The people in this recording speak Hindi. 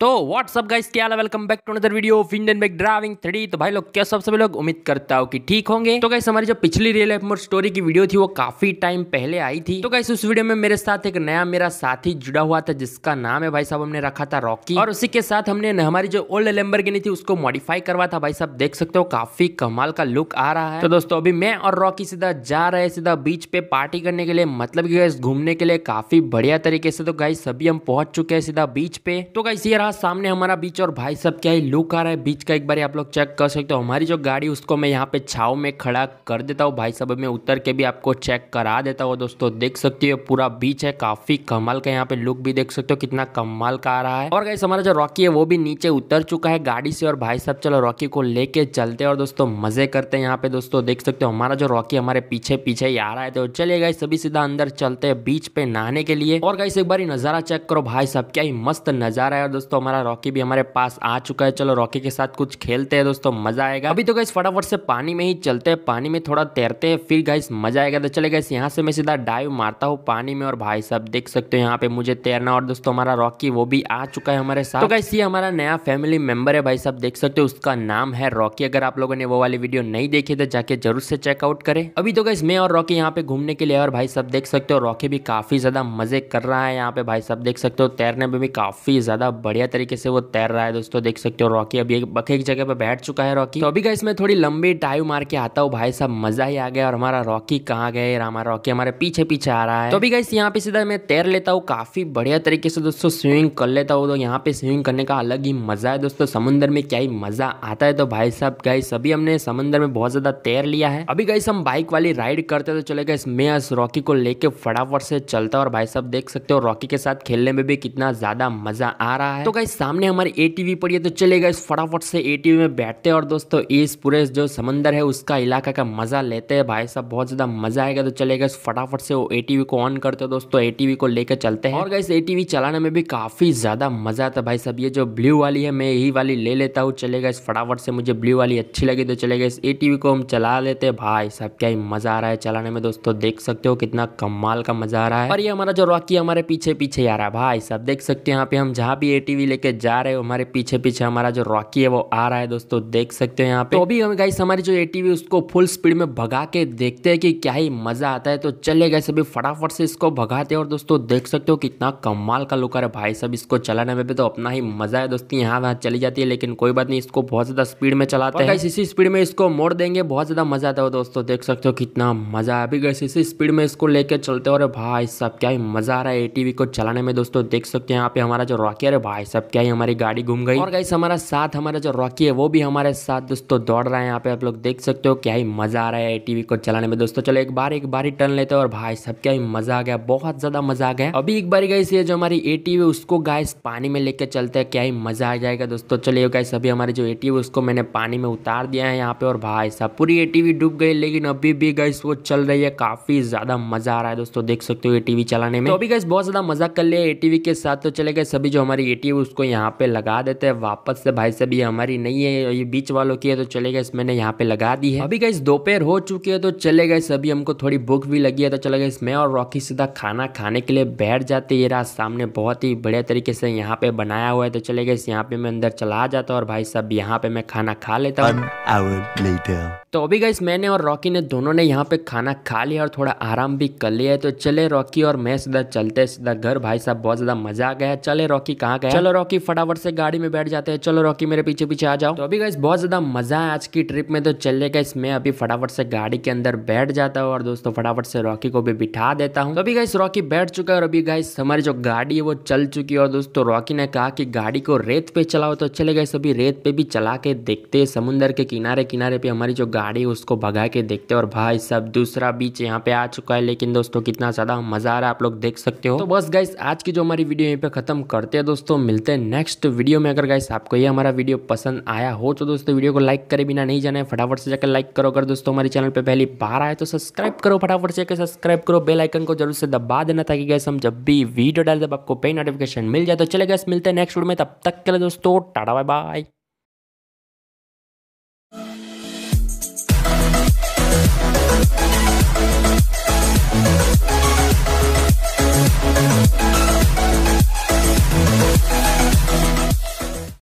तो व्हाट्सअप गाइस क्या welcome back to another video Indian bike driving three तो भाई लोग क्या सब सभी लोग उम्मीद करता हो कि ठीक होंगे तो गाइस हमारी जो पिछली रियल लाइफ मोर स्टोरी की वीडियो थी वो काफी टाइम पहले आई थी तो गाइस उस वीडियो में मेरे साथ एक नया मेरा साथी जुड़ा हुआ था जिसका नाम है भाई साहब हमने रखा था रॉकी और उसी के साथ हमने हमारी जो ओल्ड लेम्बर गिनी थी उसको मॉडिफाई करवा था भाई साहब देख सकते हो काफी कमाल का लुक आ रहा है तो दोस्तों अभी मैं और रॉकी सीधा जा रहे हैं सीधा बीच पे पार्टी करने के लिए मतलब की घूमने के लिए काफी बढ़िया तरीके से तो गाइस सभी हम पहुंच चुके हैं सीधा बीच पे तो गाइस ये रहा यहाँ सामने हमारा बीच और भाई सब क्या ही लुक आ रहा है बीच का एक बार आप लोग चेक कर सकते हो हमारी जो गाड़ी उसको मैं यहाँ पे छाव में खड़ा कर देता हूँ भाई साहब मैं उतर के भी आपको चेक करा देता हूँ दोस्तों देख सकते हो पूरा बीच है काफी कमाल का यहाँ पे लुक भी देख सकते हो कितना कमाल का आ रहा है और गाइस हमारा जो रॉकी है वो भी नीचे उतर चुका है गाड़ी से और भाई साहब चलो रॉकी को लेके चलते और दोस्तों मजे करते हैं यहाँ पे दोस्तों देख सकते हो हमारा जो रॉकी हमारे पीछे पीछे ही आ रहा है तो चलिए गाइस सभी सीधा अंदर चलते हैं बीच पे नहाने के लिए और गाइस एक बार नजारा चेक करो भाई साहब क्या ही मस्त नजारा है और दोस्तों दोस्तों हमारा रॉकी भी हमारे पास आ चुका है चलो रॉकी के साथ कुछ खेलते हैं दोस्तों मजा आएगा अभी तो गाइस फटाफट से पानी में ही चलते हैं पानी में थोड़ा तैरते हैं फिर गाइस मजा आएगा तो चले गाइस यहाँ से मैं सीधा डाइव मारता हूँ पानी में और भाई साहब देख सकते हो यहाँ पे मुझे तैरना और दोस्तों हमारा रॉकी वो भी आ चुका है हमारे साथ तो गाइस ये हमारा नया फैमिली मेंबर है भाई साहब देख सकते हो उसका नाम है रॉकी अगर आप लोगों ने वो वाली वीडियो नहीं देखी तो जाके जरूर से चेकआउट करे अभी तो गाइस मैं और रॉकी यहाँ पे घूमने के लिए और भाई साहब देख सकते हो रॉकी भी काफी ज्यादा मजे कर रहा है यहाँ पे भाई साहब देख सकते हो तैरने में भी काफी ज्यादा बढ़िया तरीके से वो तैर रहा है दोस्तों देख सकते हो रॉकी अभी एक एक जगह पर बैठ चुका है रॉकी तो अभी का इसमें थोड़ी लंबी डाइव मार के आता हूँ भाई साहब मजा ही आ गया और हमारा रॉकी कहाँ गए हमारा रॉकी हमारे पीछे पीछे आ रहा है तो अभी गाइस यहाँ पे सीधा मैं तैर लेता हूँ काफी बढ़िया तरीके से दोस्तों स्विमिंग कर लेता हूँ तो यहाँ पे स्विमिंग करने का अलग ही मजा है दोस्तों समुद्र में क्या ही मजा आता है तो भाई साहब गाई सभी हमने समुद्र में बहुत ज्यादा तैर लिया है अभी गई हम बाइक वाली राइड करते तो चले गए मैं इस रॉकी को लेके फटाफट से चलता और भाई साहब देख सकते हो रॉकी के साथ खेलने में भी कितना ज्यादा मजा आ रहा है तो गाइस सामने हमारे ए टी पड़ी है तो चले गए फटाफट से ए टी में बैठते हैं और दोस्तों इस पूरे जो समंदर है उसका इलाका का मज़ा लेते हैं भाई साहब बहुत ज़्यादा मज़ा आएगा तो चले गए फटाफट से वो ए को ऑन करते हो दोस्तों ए को लेकर चलते हैं और गाइस ए चलाने में भी काफ़ी ज़्यादा मज़ा आता भाई साहब ये जो ब्लू वाली है मैं यही वाली ले लेता हूँ चले गए फटाफट से मुझे ब्लू वाली अच्छी लगी तो चले गए ए को हम चला लेते हैं भाई साहब क्या ही मज़ा आ रहा है चलाने में दोस्तों देख सकते हो कितना कमाल का मज़ा आ रहा है और ये हमारा जो रॉकी हमारे पीछे पीछे आ रहा है भाई साहब देख सकते हैं यहाँ पे हम जहाँ भी ए लेके जा रहे हो हमारे पीछे पीछे हमारा जो रॉकी है वो आ रहा है दोस्तों देख सकते हैं यहाँ पे तो अभी हम गाइस हमारी जो एटीवी उसको फुल स्पीड में भगा के देखते हैं कि क्या ही मजा आता है तो चले गए सभी फटाफट से इसको भगाते हैं और दोस्तों देख सकते हो कितना कमाल का लुकर है भाई सब इसको चलाने में भी तो अपना ही मजा है दोस्ती यहाँ वहाँ चली जाती है लेकिन कोई बात नहीं इसको बहुत ज्यादा स्पीड में चलाते हैं इसी स्पीड में इसको मोड़ देंगे बहुत ज्यादा मजा आता है दोस्तों देख सकते हो कितना मजा है अभी गैस इसी स्पीड में इसको लेके चलते और भाई साहब क्या ही मजा आ रहा है एटीवी को चलाने में दोस्तों देख सकते हैं यहाँ पे हमारा जो रॉकी है भाई साहब सब क्या ही हमारी गाड़ी घूम गई और गाइस हमारा साथ हमारा जो रॉकी है वो भी हमारे साथ दोस्तों दौड़ रहा है यहाँ पे आप लोग देख सकते हो क्या ही मजा आ रहा है टीवी को चलाने में दोस्तों चलो एक बार एक बार ही टर्न लेते हैं और भाई सब क्या ही मजा आ गया बहुत ज्यादा मजा आ गया अभी एक बार गाइस ये जो हमारी ए उसको गाइस पानी में लेके चलते हैं क्या ही मजा आ जाएगा दोस्तों चलिए गाइस अभी हमारी जो ए उसको मैंने पानी में उतार दिया है यहाँ पे और भाई सब पूरी ए डूब गई लेकिन अभी भी गाइस वो चल रही है काफी ज्यादा मजा आ रहा है दोस्तों देख सकते हो ए टीवी चलाने में तो अभी गाइस बहुत ज्यादा मजा कर लिया ए के साथ तो चले गए सभी जो हमारी ए उसको यहाँ पे लगा देते हैं वापस से भाई साहब ये हमारी नहीं है ये बीच वालों की है तो चले गए मैंने यहाँ पे लगा दी है अभी गई दोपहर हो चुकी है तो चले गए अभी हमको थोड़ी भूख भी लगी है तो चले गए मैं और रॉकी सीधा खाना खाने के लिए बैठ जाते ये रात सामने बहुत ही बढ़िया तरीके से यहाँ पे बनाया हुआ है तो चले गए यहाँ पे मैं अंदर चला जाता और भाई साहब यहाँ पे मैं खाना खा लेता हूँ तो अभी गाइस मैंने और रॉकी ने दोनों ने यहाँ पे खाना खा लिया और थोड़ा आराम भी कर लिया है तो चले रॉकी और मैं सीधा चलते सीधा घर भाई साहब बहुत ज़्यादा मजा आ गया चले रॉकी कहाँ गया चलो रॉकी फटाफट से गाड़ी में बैठ जाते हैं चलो रॉकी मेरे पीछे पीछे आ जाओ तो अभी गाइस बहुत ज़्यादा मजा है आज की ट्रिप में तो चले गए मैं अभी फटाफट से गाड़ी के अंदर बैठ जाता हूँ और दोस्तों फटाफट से रॉकी को भी बिठा देता हूँ तो अभी गाइस रॉकी बैठ चुका है और अभी गाइस हमारी जो गाड़ी है वो चल चुकी है और दोस्तों रॉकी ने कहा कि गाड़ी को रेत पे चलाओ तो चले गए अभी रेत पे भी चला के देखते समुंदर के किनारे किनारे पे हमारी जो गाड़ी उसको भगा के देखते और भाई सब दूसरा बीच यहाँ पे आ चुका है लेकिन दोस्तों कितना ज़्यादा मज़ा आ रहा है आप लोग देख सकते हो तो बस गाइस आज की जो हमारी वीडियो यहीं पे ख़त्म करते हैं दोस्तों मिलते हैं नेक्स्ट वीडियो में अगर गाइस आपको ये हमारा वीडियो पसंद आया हो तो दोस्तों वीडियो को लाइक करे बिना नहीं जाना है फटाफट से जाकर लाइक करो अगर दोस्तों हमारे चैनल पर पहली बार आए तो सब्सक्राइब करो फटाफट से सब्सक्राइब करो बेलाइकन को जरूर से दबा देना ताकि गैस हम जब भी वीडियो डाले जब आपको पे नोटिफिकेशन मिल जाए तो चले गैस मिलते हैं नेक्स्ट वीडियो में तब तक के लिए दोस्तों टाटा बाय बाय